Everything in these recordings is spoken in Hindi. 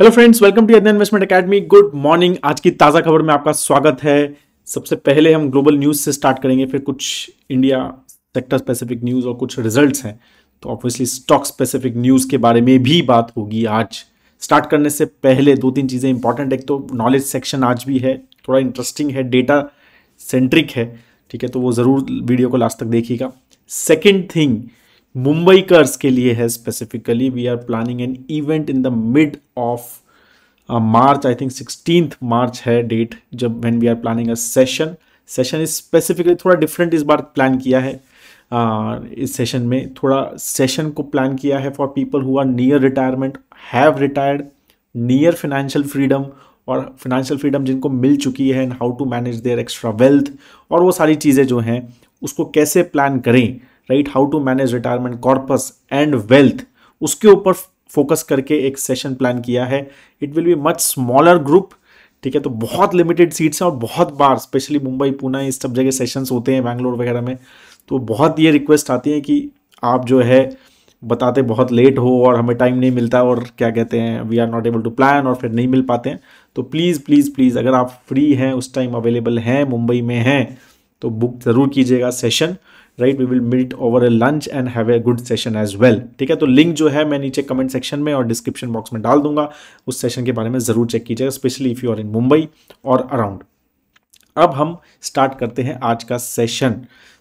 Hello friends welcome to Adan investment academy good morning आज की ताज़ा खबर में आपका स्वागत है सबसे पहले हम ग्लोबल न्यूज़ से स्टार्ट करेंगे फिर कुछ इंडिया सेक्टर स्पेसिफिक न्यूज़ और कुछ रिजल्ट्स हैं तो ऑब्वियसली स्टॉक स्पेसिफिक न्यूज़ के बारे में भी बात होगी आज स्टार्ट करने से पहले दो तीन चीज़ें इंपॉर्टेंट एक तो नॉलेज सेक्शन आज भी है थोड़ा इंटरेस्टिंग है डेटा सेंट्रिक है ठीक है तो वो ज़रूर वीडियो को लास्ट तक देखिएगा सेकेंड थिंग मुंबईकर्स के लिए है specifically we are planning an event in the mid of March I think sixteen March है डेट जब when we are planning a session session is specifically थोड़ा डिफरेंट इस बार प्लान किया है uh, इस सेशन में थोड़ा सेशन को प्लान किया है for people who are near retirement have retired near financial freedom और फिनेंशियल फ्रीडम जिनको मिल चुकी है and how to manage their extra wealth और वो सारी चीज़ें जो हैं उसको कैसे प्लान करें right how to manage retirement corpus and wealth उसके ऊपर फोकस करके एक सेशन प्लान किया है it will be much smaller group ठीक है तो बहुत लिमिटेड सीट्स हैं और बहुत बार स्पेशली मुंबई पुणे इस सब जगह सेशंस होते हैं बैंगलोर वगैरह में तो बहुत ये रिक्वेस्ट आती है कि आप जो है बताते बहुत लेट हो और हमें टाइम नहीं मिलता और क्या कहते हैं we are not able to plan और फिर नहीं मिल पाते हैं तो प्लीज़ प्लीज़ प्लीज़ अगर आप फ्री हैं उस टाइम अवेलेबल हैं मुंबई में हैं तो बुक ज़रूर कीजिएगा session right we will meet over a lunch and have a good session as well ठीक है तो लिंक जो है मैं नीचे कमेंट सेक्शन में और डिस्क्रिप्शन बॉक्स में डाल दूंगा उस सेशन के बारे में ज़रूर चेक कीजिएगा specially if you are in Mumbai और अराउंड अब हम स्टार्ट करते हैं आज का सेशन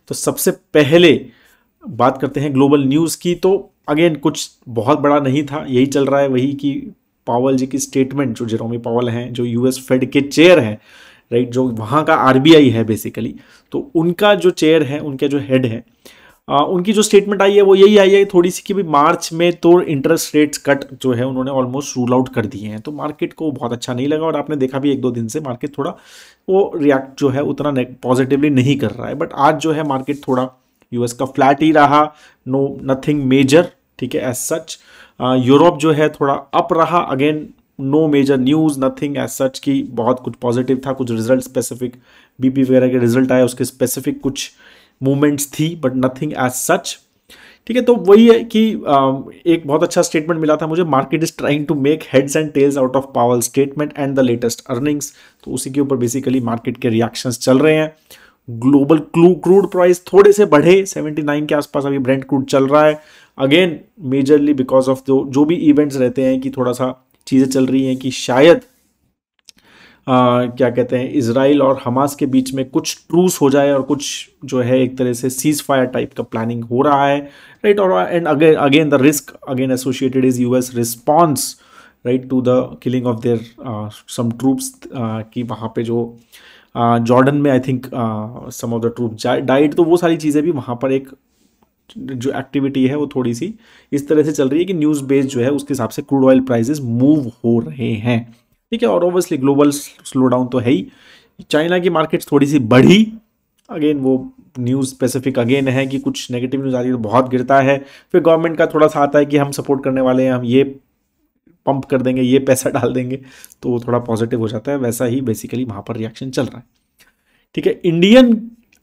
तो सबसे पहले बात करते हैं ग्लोबल न्यूज़ की तो अगेन कुछ बहुत बड़ा नहीं था यही चल रहा है वही कि पावल जी की स्टेटमेंट जो जेरोमी पावल हैं जो यूएस फेड के चेयर हैं राइट जो वहाँ का आर है बेसिकली तो उनका जो चेयर है उनके जो हेड है आ, उनकी जो स्टेटमेंट आई है वो यही आई है थोड़ी सी कि भी मार्च में तो इंटरेस्ट रेट्स कट जो है उन्होंने ऑलमोस्ट रूल आउट कर दिए हैं तो मार्केट को बहुत अच्छा नहीं लगा और आपने देखा भी एक दो दिन से मार्केट थोड़ा वो रिएक्ट जो है उतना पॉजिटिवली नहीं कर रहा है बट आज जो है मार्केट थोड़ा यूएस का फ्लैट ही रहा नो नथिंग मेजर ठीक है एज सच यूरोप जो है थोड़ा अप रहा again no major news nothing as such की बहुत कुछ पॉजिटिव था कुछ रिजल्ट स्पेसिफिक बीपी वगैरह के रिजल्ट आए उसके स्पेसिफिक कुछ मूवमेंट्स थी बट नथिंग एज सच ठीक है तो वही है कि um, एक बहुत अच्छा स्टेटमेंट मिला था मुझे market is trying to make heads and tails out of Powell statement and the latest earnings तो उसी के ऊपर बेसिकली मार्केट के रिएक्शंस चल रहे हैं ग्लोबल क्लू क्रूड प्राइस थोड़े से बढ़े 79 के आसपास अभी ब्रेंड क्रूड चल रहा है अगेन मेजरली बिकॉज ऑफ जो जो भी इवेंट्स रहते हैं कि थोड़ा सा चीज़ें चल रही हैं कि शायद आ, क्या कहते हैं इसराइल और हमास के बीच में कुछ ट्रूस हो जाए और कुछ जो है एक तरह से सीज फायर टाइप का प्लानिंग हो रहा है राइट और and again again the risk again associated is US response right to the killing of their some troops की वहाँ पे जो uh, जॉर्डन uh, में I think some of the troop died तो वो सारी चीज़ें भी वहाँ पर एक जो एक्टिविटी है वो थोड़ी सी इस तरह से चल रही है कि न्यूज़ बेस्ड जो है उसके हिसाब से क्रूड ऑयल प्राइजेस मूव हो रहे हैं ठीक है और ऑब्वियसली ग्लोबल स्लो डाउन तो है ही चाइना की मार्केट थोड़ी सी बढ़ी अगेन वो न्यूज़ स्पेसिफिक अगेन है कि कुछ नेगेटिव न्यूज़ आती है तो बहुत गिरता है फिर गवर्नमेंट का थोड़ा सा आता है कि हम सपोर्ट करने वाले हैं हम ये पंप कर देंगे ये पैसा डाल देंगे तो थोड़ा पॉजिटिव हो जाता है वैसा ही बेसिकली वहाँ पर रिएक्शन चल रहा है ठीक है इंडियन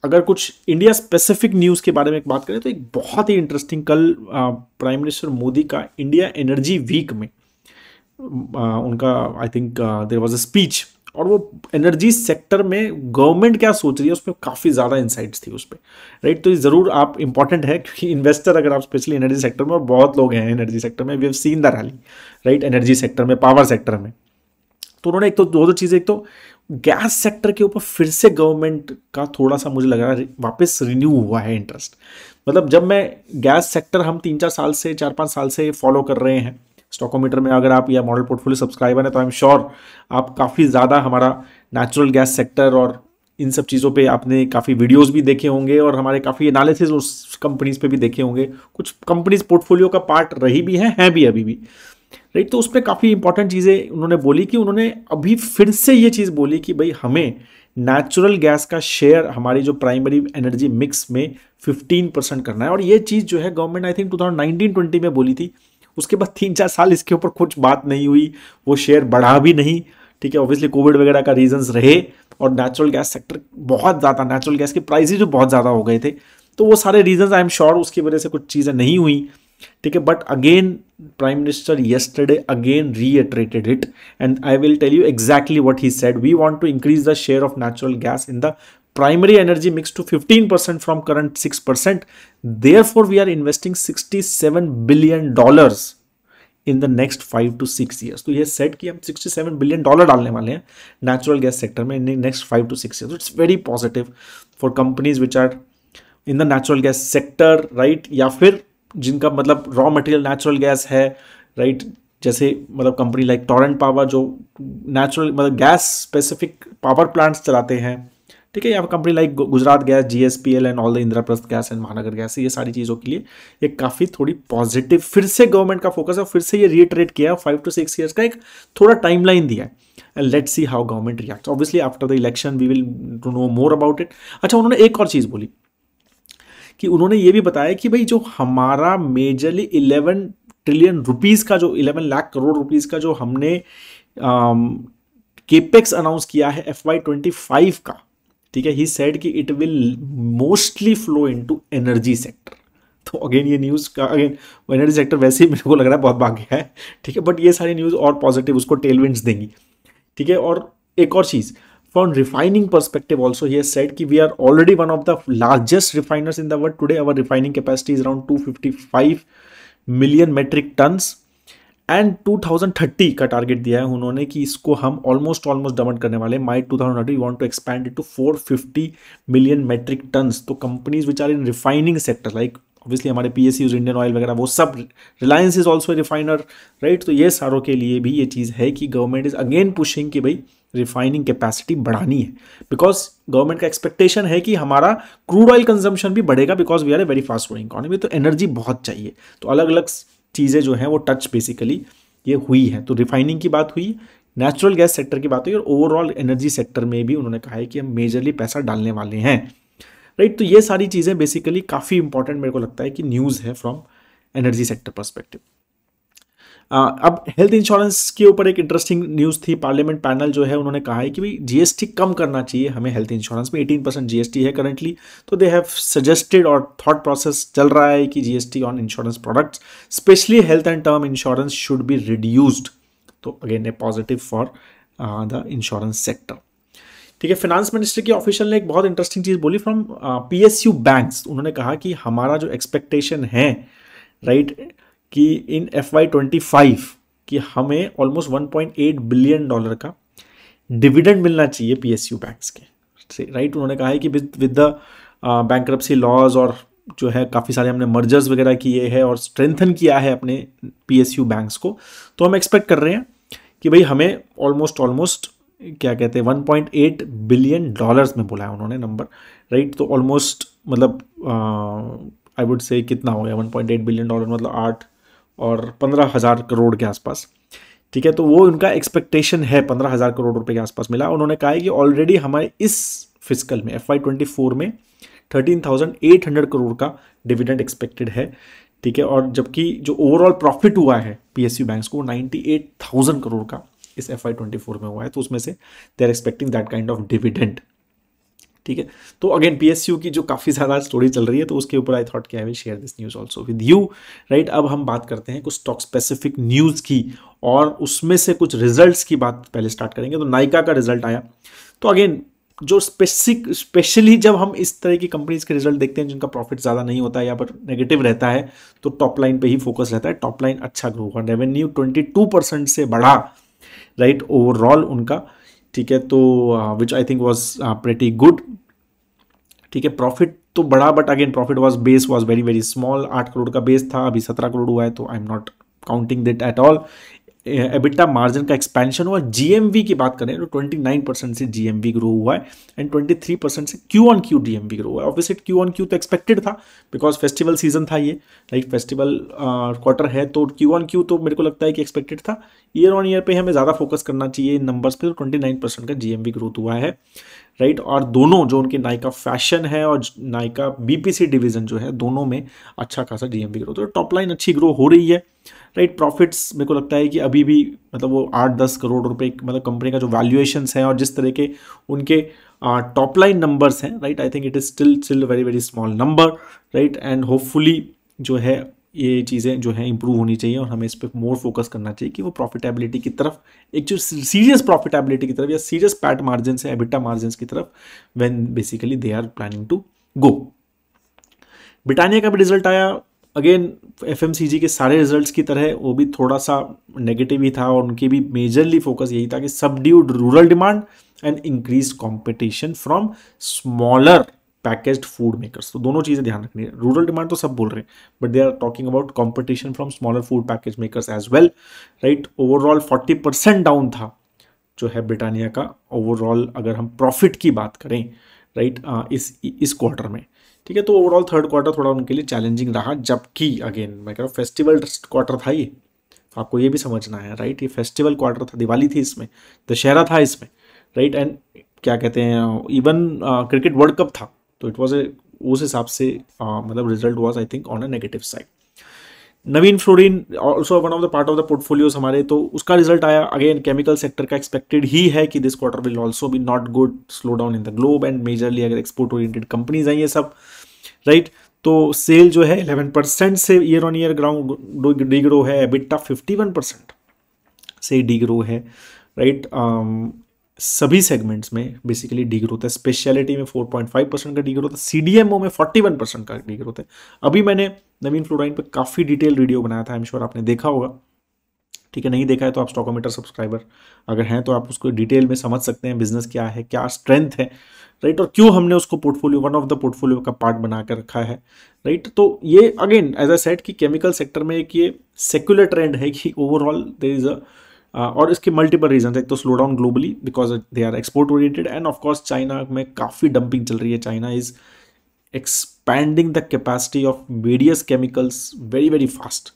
अगर कुछ इंडिया स्पेसिफिक न्यूज़ के बारे में एक बात करें तो एक बहुत ही इंटरेस्टिंग कल प्राइम मिनिस्टर मोदी का इंडिया एनर्जी वीक में आ, उनका I think there was a speech और वो एनर्जी सेक्टर में गवर्नमेंट क्या सोच रही है उसमें काफ़ी ज़्यादा इंसाइट्स थी उस पर राइट तो ये ज़रूर आप इंपॉर्टेंट है क्योंकि इन्वेस्टर अगर आप स्पेशली एनर्जी सेक्टर में और बहुत लोग हैं एनर्जी सेक्टर में we have seen the rally right energy sector में पावर सेक्टर में तो उन्होंने एक तो दो दो चीज़ें एक तो गैस सेक्टर के ऊपर फिर से गवर्नमेंट का थोड़ा सा मुझे लग रहा है वापस रिन्यू हुआ है इंटरेस्ट मतलब जब मैं गैस सेक्टर हम तीन चार साल से चार पाँच साल से फॉलो कर रहे हैं स्टॉकोमीटर में अगर आप या मॉडल पोर्टफोलियो सब्सक्राइबर हैं तो आई एम श्योर आप काफ़ी ज़्यादा हमारा नेचुरल गैस सेक्टर और इन सब चीज़ों पे आपने काफ़ी वीडियोस भी देखे होंगे और हमारे काफ़ी एनालिसिस उस कंपनीज पे भी देखे होंगे कुछ कंपनीज पोर्टफोलियो का पार्ट रही भी हैं हैं भी अभी भी राइट तो उसमें काफ़ी इंपॉर्टेंट चीज़ें उन्होंने बोली कि उन्होंने अभी फिर से ये चीज़ बोली कि भाई हमें नेचुरल गैस का शेयर हमारी जो प्राइमरी एनर्जी मिक्स में 15 परसेंट करना है और ये चीज़ जो है गवर्नमेंट आई थिंक 2019-20 में बोली थी उसके बाद तीन चार साल इसके ऊपर कुछ बात नहीं हुई वो शेयर बढ़ा भी नहीं ठीक है ऑब्वियसली कोविड वगैरह का रीजन्स रहे और नेचुरल गैस सेक्टर बहुत ज़्यादा नेचुरल गैस के प्राइजेज भी बहुत ज़्यादा हो गए थे तो वो सारे रीजन्स आई एम श्योर उसकी वजह से कुछ चीज़ें नहीं हुई ठीक है but again prime minister yesterday again reiterated it and I will tell you exactly what he said we want to increase the share of natural gas in the primary energy mix to fifteen percent from current six percent therefore we are investing sixty seven billion dollars in the next five to six years तो ये सेट कि हम सिक्सटी सेवन बिलियन डॉलर डालने वाले हैं नेचुरल गैस सेक्टर में in next five to six year it's very positive for companies which are in the natural gas sector right या फिर जिनका मतलब रॉ मटेरियल नेचुरल गैस है राइट जैसे मतलब कंपनी लाइक टॉरेंट पावर जो नेचुरल मतलब गैस स्पेसिफिक पावर प्लांट्स चलाते हैं ठीक है यहाँ company like Gujarat gas G S P L and all the Indraprastha gas and Mahanagar gas ये सारी चीज़ों के लिए एक काफ़ी थोड़ी पॉजिटिव फिर से गवर्नमेंट का फोकस है फिर से ये रिएटरेट किया है फाइव टू सिक्स ईयर्स का एक थोड़ा टाइम लाइन दिया है and let see how government react obviously after the election we will to know more about it अच्छा उन्होंने एक और चीज़ बोली कि उन्होंने ये भी बताया कि भाई जो हमारा मेजरली इलेवन ट्रिलियन रुपीज़ का जो इलेवन लाख करोड़ रुपीज़ का जो हमने केपेक्स um, अनाउंस किया है एफ वाई ट्वेंटी फाइव का ठीक है ही सेड कि it will mostly flow into energy sector तो अगेन ये न्यूज़ का अगेन एनर्जी सेक्टर वैसे ही मेरे को लग रहा है बहुत भाग्य है ठीक है बट ये सारी न्यूज़ और पॉजिटिव उसको टेलविंट्स देंगी ठीक है और एक और चीज़ from refining perspective also he has said ki we are already one of the largest refiners in the world today our refining capacity is around 255 million metric tons and 2030 का टारगेट दिया है उन्होंने कि इसको हम ऑलमोस्ट ऑलमोस्ट डबल करने वाले my two thousand thirty want to expand to four fifty million metric tons तो companies which are in refining sector like obviously हमारे पी एस इंडियन ऑयल वगैरह वो सब Reliance is also refiner right तो ये सारों के लिए भी ये चीज़ है कि गवर्नमेंट इज़ अगेन पुशिंग कि भाई रिफाइनिंग कैपेसिटी बढ़ानी है बिकॉज गवर्नमेंट का एक्सपेक्टेशन है कि हमारा क्रूड ऑयल कंजम्पशन भी बढ़ेगा because we are a very fast growing economy तो एनर्जी बहुत चाहिए तो अलग अलग चीज़ें जो हैं वो टच बेसिकली ये हुई है तो रिफाइनिंग की बात हुई नेचुरल गैस सेक्टर की बात हुई और ओवरऑल एनर्जी सेक्टर में भी उन्होंने कहा है कि हम मेजरली पैसा डालने वाले हैं राइट right? तो ये सारी चीज़ें बेसिकली काफ़ी इंपॉर्टेंट मेरे को लगता है कि न्यूज़ है फ्रॉम एनर्जी सेक्टर परस्पेक्टिव अब हेल्थ इंश्योरेंस के ऊपर एक इंटरेस्टिंग न्यूज़ थी पार्लियामेंट पैनल जो है उन्होंने कहा है कि भाई जीएसटी कम करना चाहिए हमें हेल्थ इंश्योरेंस में 18 परसेंट जीएसटी है करंटली तो दे हैव सजेस्टेड और थॉट प्रोसेस चल रहा है कि GST on insurance products specially health and term insurance should be reduced तो again a positive for the insurance sector ठीक है फिनांस मिनिस्टर की ऑफिशियल ने एक बहुत इंटरेस्टिंग चीज़ बोली from P S U banks उन्होंने कहा कि हमारा जो एक्सपेक्टेशन है राइट right, कि in F Y twenty five कि हमें almost one point eight billion dollar का डिविडेंड मिलना चाहिए पी एस यू बैंक्स के राइट उन्होंने कहा है कि with with the bankruptcy laws और जो है काफ़ी सारे हमने मर्जर्स वगैरह किए हैं और स्ट्रेंथन किया है अपने पी एस यू बैंक्स को तो हम एक्सपेक्ट कर रहे हैं कि भाई हमें ऑलमोस्ट ऑलमोस्ट क्या कहते हैं 1.8 बिलियन डॉलर्स में बोला है उन्होंने नंबर राइट तो ऑलमोस्ट मतलब आई वुड से कितना हो गया 1.8 बिलियन डॉलर मतलब आठ और पंद्रह हज़ार करोड़ के आसपास ठीक है तो वो उनका एक्सपेक्टेशन है पंद्रह हज़ार करोड़ रुपए के आसपास मिला उन्होंने कहा है कि ऑलरेडी हमारे इस फिजिकल में एफ ट्वेंटी फोर में thirteen thousand eight hundred crore का डिविडेंड एक्सपेक्टेड है ठीक है और जबकि जो ओवरऑल प्रॉफिट हुआ है पी एस बैंक्स को नाइन्टी एट थाउजेंड करोड़ का इस एफ आई ट्वेंटी फोर में हुआ है तो उसमें से they are expecting that kind of dividend ठीक है तो अगेन पी की जो काफ़ी ज़्यादा स्टोरी चल रही है तो उसके ऊपर आई थॉट कि I will share this news also with you right अब हम बात करते हैं कुछ स्टॉक स्पेसिफिक न्यूज़ की और उसमें से कुछ रिजल्ट की बात पहले स्टार्ट करेंगे तो नायका का रिजल्ट आया तो अगेन जो स्पेसिक स्पेशली जब हम इस तरह की कंपनीज के रिजल्ट देखते हैं जिनका प्रॉफिट ज़्यादा नहीं होता है या पर नेगेटिव रहता है तो टॉप लाइन पे ही फोकस रहता है टॉप लाइन अच्छा ग्रो हुआ रेवेन्यू 22 परसेंट से बढ़ा राइट right, ओवरऑल उनका ठीक है तो which I think was pretty good ठीक है प्रॉफिट तो बड़ा but again profit was base was very very small आठ करोड़ का बेस था अभी सत्रह करोड़ हुआ है तो I am not counting that at all EBITDA margin का एक्सपेंशन हुआ जीएमवी की बात करें तो 29 परसेंट से जीएमवी ग्रो हुआ है एंड 23 परसेंट से Q on Q GMV grow हुआ है ऑब्वियसली क्यू ऑन क्यू तो एक्सपेक्टेड था बिकॉज फेस्टिवल सीजन था ये लाइक फेस्टिवल क्वार्टर है तो क्यू ऑन क्यू तो मेरे को लगता है कि एक्सपेक्टेड था ईयर ऑन ईयर पर हमें ज़्यादा फोकस करना चाहिए इन नंबर्स पर तो ट्वेंटी का जी ग्रोथ हुआ है राइट right? और दोनों जो उनके नायका फैशन है और नायका बीपीसी डिवीजन जो है दोनों में अच्छा खासा जीएमवी ग्रो तो टॉप लाइन अच्छी ग्रो हो रही है राइट प्रॉफिट्स मेरे को लगता है कि अभी भी मतलब वो आठ दस करोड़ रुपए मतलब कंपनी का जो वैल्यूएशंस है और जिस तरह के उनके टॉप लाइन नंबर्स हैं right I think it is still still very very small number right and hopefully जो है ये चीज़ें जो हैं इंप्रूव होनी चाहिए और हमें इस पर मोर फोकस करना चाहिए कि वो प्रॉफिटेबिलिटी की तरफ एक जो सीरियस प्रॉफिटेबिलिटी की तरफ या सीरियस पैट मार्जिन है एबिटा मार्जिन की तरफ when basically they are planning to go Britannia का भी रिजल्ट आया अगेन एफ के सारे रिजल्ट्स की तरह वो भी थोड़ा सा नेगेटिव ही था और उनके भी मेजरली फोकस यही था कि subdued rural demand and increase competition from smaller packaged food makers तो दोनों चीज़ें ध्यान रखनी है रूरल डिमांड तो सब बोल रहे हैं but they are talking about competition from smaller food package makers as well right overall forty percent down था जो है ब्रिटानिया का ओवरऑल अगर हम प्रॉफिट की बात करें राइट right, इस इस क्वार्टर में ठीक है तो ओवरऑल थर्ड क्वार्टर थोड़ा उनके लिए चैलेंजिंग रहा जबकि अगेन मैं कह रहा हूँ फेस्टिवल क्वार्टर था ये तो आपको ये भी समझना है राइट ये फेस्टिवल क्वार्टर था दिवाली थी इसमें दशहरा था इसमें राइट एंड क्या कहते हैं इवन क्रिकेट वर्ल्ड कप था तो इट वॉज ए उस हिसाब से मतलब result was I think on a negative side Navin fluorine also one of the part of the portfolios हमारे तो उसका रिजल्ट आया अगेन केमिकल सेक्टर का एक्सपेक्टेड ही है कि this quarter will also be not good slow down in the globe and majorly अगर एक्सपोर्ट ओरिएंटेड कंपनीज आई ये सब राइट right? तो सेल जो है 11 परसेंट से year on year ground degrow है बिट्टा 51 परसेंट से डिग्रो है राइट right? Um, सभी सेगमेंट्स में बेसिकली डी ग्रोथ है स्पेशलिटी में 4.5 परसेंट का डी ग्रोथ है सीडीएमओ में 41 परसेंट का डी ग्रोथ है अभी मैंने नवीन फ्लोराइन पर काफ़ी डिटेल वीडियो बनाया था एमश्योर श्योर आपने देखा होगा ठीक है नहीं देखा है तो आप स्टॉकोमीटर सब्सक्राइबर अगर हैं तो आप उसको डिटेल में समझ सकते हैं बिजनेस क्या है क्या स्ट्रेंथ है राइट और क्यों हमने उसको portfolio one of the portfolio का पार्ट बना कर रखा है राइट तो ये अगेन एज अ सेट कि केमिकल सेक्टर में एक ये सेक्युलर ट्रेंड है कि overall there is a Uh, और इसके मल्टीपल रीजन एक तो slow down globally because they are export oriented and of course China में काफ़ी डंपिंग चल रही है China is expanding the capacity of various chemicals very very fast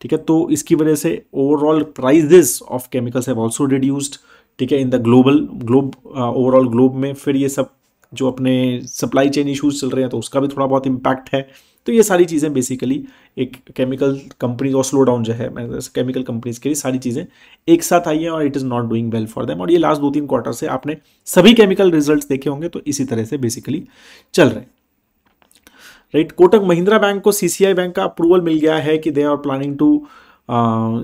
ठीक है तो इसकी वजह से overall prices of chemicals have also reduced ठीक है in the global globe overall globe में फिर ये सब जो अपने सप्लाई चेन इशूज चल रहे हैं तो उसका भी थोड़ा बहुत इम्पैक्ट है तो ये सारी चीज़ें बेसिकली एक केमिकल कंपनीज और स्लो डाउन जो है केमिकल कंपनीज के लिए सारी चीज़ें एक साथ आई हैं और it is not doing well for them और ये लास्ट दो तीन क्वार्टर से आपने सभी केमिकल रिजल्ट देखे होंगे तो इसी तरह से बेसिकली चल रहे हैं राइट कोटक महिंद्रा बैंक को सीसीआई बैंक का अप्रूवल मिल गया है कि they are planning to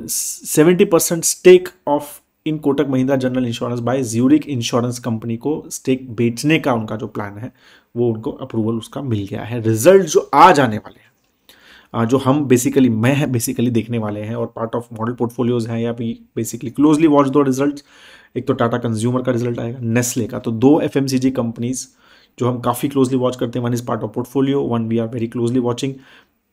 seventy percent stake off in Kotak Mahindra general insurance by Zurich insurance company को स्टेक बेचने का उनका जो प्लान है वो उनको अप्रूवल उसका मिल गया है रिजल्ट जो आ जाने वाले हैं जो हम बेसिकली मैं है बेसिकली देखने वाले हैं और पार्ट ऑफ मॉडल पोर्टफोलियोज हैं या फिर बेसिकली क्लोजली वॉच दो रिजल्ट एक तो टाटा कंज्यूमर का रिजल्ट आएगा नेस्ले का तो दो एफ कंपनीज जो हम काफ़ी क्लोजली वॉच करते हैं one is part of portfolio one we are very closely watching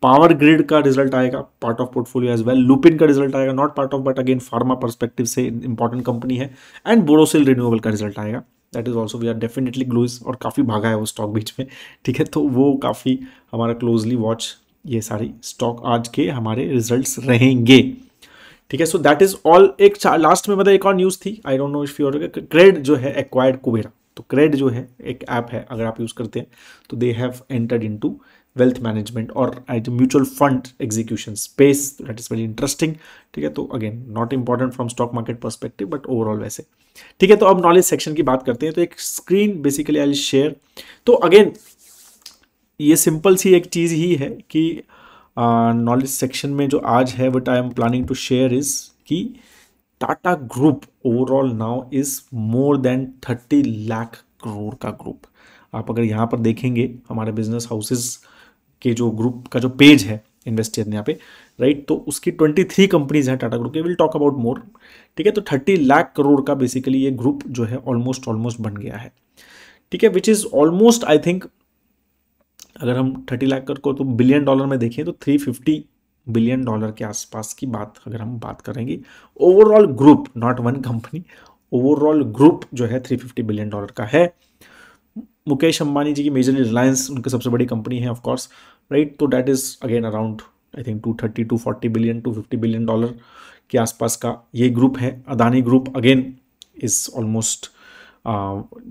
power grid का रिजल्ट आएगा part of portfolio as well Lupin का रिजल्ट आएगा not part of but again pharma perspective से इंपॉर्टेंट कंपनी है एंड बोरोसिल रिन्यूएबल का रिजल्ट आएगा that is also we are definitely glues और काफ़ी भागा है वो स्टॉक बीच में ठीक है तो वो काफ़ी हमारा क्लोजली वॉच ये सारी स्टॉक आज के हमारे रिजल्ट्स रहेंगे ठीक है सो दैट इज ऑल एक लास्ट में मतलब एक और न्यूज़ थी I don't know if you CRED जो है एक्वायर्ड कुबेरा तो क्रेड जो है एक ऐप है अगर आप यूज़ करते हैं तो they have entered into wealth management और I mutual fund execution space that is very interesting ठीक है तो again not important from stock market perspective but overall वैसे ठीक है तो अब नॉलेज सेक्शन की बात करते हैं तो एक स्क्रीन बेसिकली आई शेयर तो अगेन ये सिंपल सी एक चीज़ ही है कि नॉलेज uh, सेक्शन में जो आज है what I am planning to share is कि Tata group overall now is more than thirty lakh crore का ग्रुप आप अगर यहाँ पर देखेंगे हमारे बिजनेस हाउसेज़ के जो ग्रुप का जो पेज है इन्वेस्टर यहाँ पे राइट तो उसकी 23 कंपनीज हैं टाटा ग्रुप के विल टॉक अबाउट मोर ठीक है तो 30 लाख करोड़ का बेसिकली ये ग्रुप जो है ऑलमोस्ट ऑलमोस्ट बन गया है ठीक है which is almost I think अगर हम 30 लाख कर को तो बिलियन डॉलर में देखें तो 350 बिलियन डॉलर के आसपास की बात अगर हम बात करेंगे overall group not one company overall group जो है 350 बिलियन डॉलर का है मुकेश अंबानी जी की मेजरली रिलायंस उनकी सबसे बड़ी कंपनी है ऑफकोर्स राइट तो that is again around I think two thirty to forty billion to fifty billion dollar के आसपास का ये ग्रुप है Adani group again is almost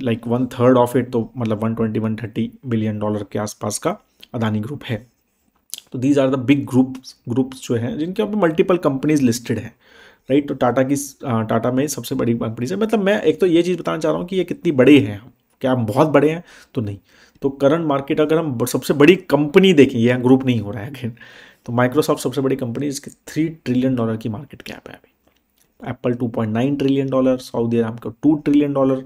like one third of it तो मतलब one twenty one thirty billion dollar के आसपास का अदानी ग्रुप है तो these are the big group groups जो हैं जिनके यहाँ मल्टीपल कंपनीज लिस्टेड हैं राइट तो टाटा की टाटा uh, में सबसे बड़ी कंपनीज है मतलब मैं एक तो ये चीज़ बताना चाह रहा हूँ कि ये कितनी बड़ी है हम क्या हम बहुत बड़े हैं तो नहीं तो करंट मार्केट अगर हम सबसे बड़ी कंपनी देखें यह ग्रुप नहीं हो रहा है अगेन तो माइक्रोसॉफ्ट सबसे बड़ी कंपनी जिसकी थ्री ट्रिलियन डॉलर की मार्केट कैप है अभी Apple two point nine trillion dollar Saudi Arab का टू ट्रिलियन डॉलर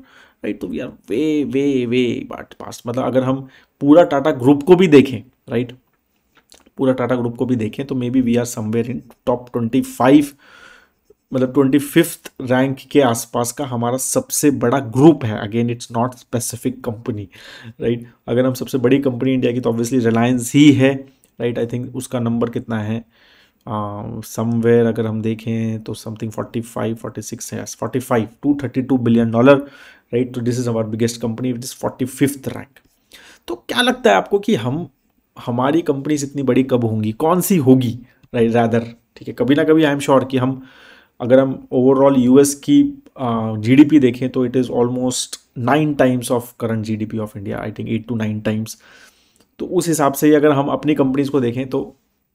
राइट तो we are way way way but पास मतलब अगर हम पूरा टाटा ग्रुप को भी देखें राइट पूरा टाटा ग्रुप को भी देखें तो maybe we are somewhere in top twenty five मतलब ट्वेंटी फिफ्थ रैंक के आसपास का हमारा सबसे बड़ा ग्रुप है again it's not specific company right अगर हम सबसे बड़ी कंपनी इंडिया की तो ऑब्वियसली रिलायंस ही है राइट आई थिंक उसका नंबर कितना है समवेयर uh, अगर हम देखें तो something forty five forty six है forty five two thirty two billion dollar right तो this is our biggest company which is forty fifth rank तो क्या लगता है आपको कि हम हमारी कंपनीज इतनी बड़ी कब होंगी कौन सी होगी राइट रैदर ठीक है कभी ना कभी आई एम श्योर कि हम अगर हम ओवरऑल यूएस की जीडीपी देखें तो it is almost nine times of current GDP of India I think eight to nine times तो उस हिसाब से ही अगर हम अपनी कंपनीज को देखें तो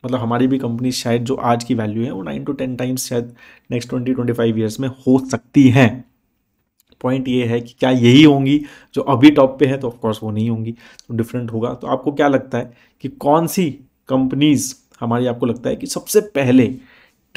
मतलब हमारी भी कंपनी शायद जो आज की वैल्यू है वो नाइन टू टेन टाइम्स शायद next twenty twenty five years में हो सकती हैं पॉइंट ये है कि क्या यही होंगी जो अभी टॉप पे है तो ऑफकोर्स वो नहीं होंगी तो डिफरेंट होगा तो आपको क्या लगता है कि कौन सी कंपनीज़ हमारी आपको लगता है कि सबसे पहले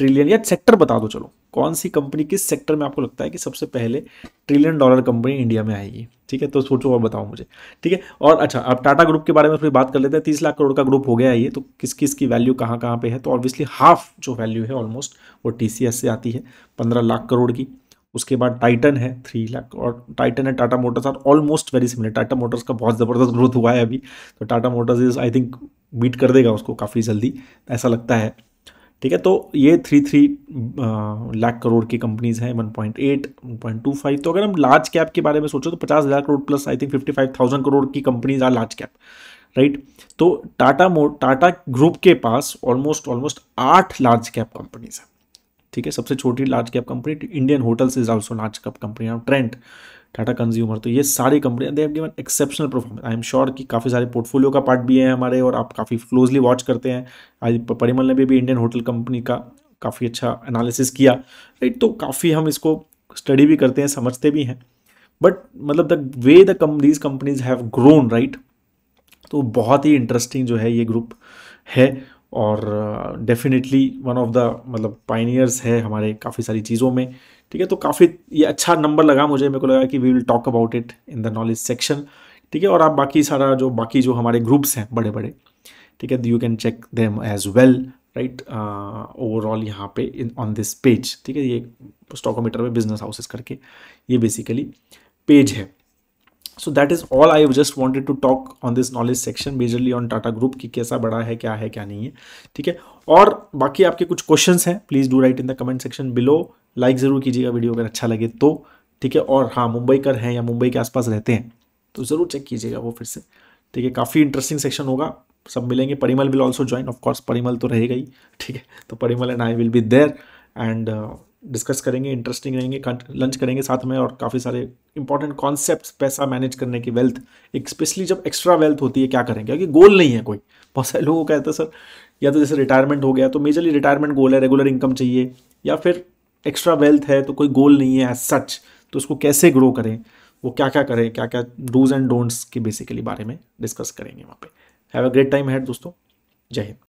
ट्रिलियन या सेक्टर बता दो चलो कौन सी कंपनी किस सेक्टर में आपको लगता है कि सबसे पहले ट्रिलियन डॉलर कंपनी इंडिया में आएगी ठीक है तो सोचो और बताओ मुझे ठीक है और अच्छा अब टाटा ग्रुप के बारे में थोड़ी बात कर लेते हैं तीस लाख करोड़ का ग्रुप हो गया ये तो किस किस की वैल्यू कहाँ कहाँ पे है तो ऑब्वियसली हाफ जो वैल्यू है ऑलमोस्ट वो टी से आती है पंद्रह लाख करोड़ की उसके बाद टाइटन है थ्री लाख और टाइटन है टाटा मोटर्स और almost very similar Tata Motors का बहुत ज़बरदस्त ग्रोथ हुआ है अभी तो Tata Motors is I think beat कर देगा उसको काफ़ी जल्दी ऐसा लगता है ठीक है तो ये थ्री थ्री लाख करोड़ की कंपनीज हैं one point eight one point two five तो अगर हम लार्ज कैप के बारे में सोचो तो पचास हज़ार crore plus I think fifty five thousand crore की companies are large cap right तो टाटा मो टाटा ग्रुप के पास ऑलमोस्ट ऑलमोस्ट आठ लार्ज कैप कंपनीज हैं ठीक है सबसे छोटी large cap company Indian Hotels is also large cap company Trent Tata Consumer तो ये सारी कंपनी they have given exceptional performance I am sure कि काफ़ी सारे पोर्टफोलियो का पार्ट भी है हमारे और आप काफ़ी क्लोजली वॉच करते हैं आज परिमल ने भी, भी इंडियन होटल कंपनी का काफ़ी अच्छा एनालिसिस किया राइट तो काफ़ी हम इसको स्टडी भी करते हैं समझते भी हैं बट मतलब the way the come these companies have grown right तो बहुत ही इंटरेस्टिंग जो है ये ग्रुप है और डेफिनेटली वन ऑफ द मतलब पाइनियर्स है हमारे काफ़ी सारी चीज़ों में ठीक है तो काफ़ी ये अच्छा नंबर लगा मुझे मेरे को लगा कि we will talk about it in the knowledge section ठीक है और आप बाकी सारा जो बाकी जो हमारे ग्रुप्स हैं बड़े बड़े ठीक है you can check them as well right overall यहाँ पे इन ऑन दिस पेज ठीक है ये स्टॉकोमीटर में बिजनेस हाउसेस करके ये बेसिकली पेज है so that is all I just wanted to talk on this knowledge section majorly on Tata group कि कैसा बड़ा है क्या है क्या नहीं है ठीक है और बाकी आपके कुछ क्वेश्चन हैं please do write in the comment section below like ज़रूर कीजिएगा वीडियो अगर अच्छा लगे तो ठीक है और हाँ मुंबई कर हैं या मुंबई के आसपास रहते हैं तो ज़रूर चेक कीजिएगा वो फिर से ठीक है काफ़ी इंटरेस्टिंग सेक्शन होगा सब मिलेंगे Parimal will also join of course Parimal तो रहेगा ही ठीक है तो Parimal and I will be there and discuss करेंगे इंटरेस्टिंग रहेंगे लंच करेंगे साथ में और काफ़ी सारे इंपॉर्टेंट कॉन्सेप्ट पैसा मैनेज करने की वेल्थ एक स्पेशली जब एक्स्ट्रा वेल्थ होती है क्या करेंगे क्योंकि गोल नहीं है कोई बहुत सारे लोगों को कहते हैं सर या तो जैसे रिटायरमेंट हो गया तो मेजरली रिटायरमेंट गोल है रेगुलर इनकम चाहिए या फिर एक्स्ट्रा वेल्थ है तो कोई गोल नहीं है एज सच तो उसको कैसे ग्रो करें वो क्या क्या करें क्या क्या डूज एंड डोंट्स के बेसिकली बारे में डिस्कस करेंगे वहाँ पे have a great time had दोस्तों जय हिंद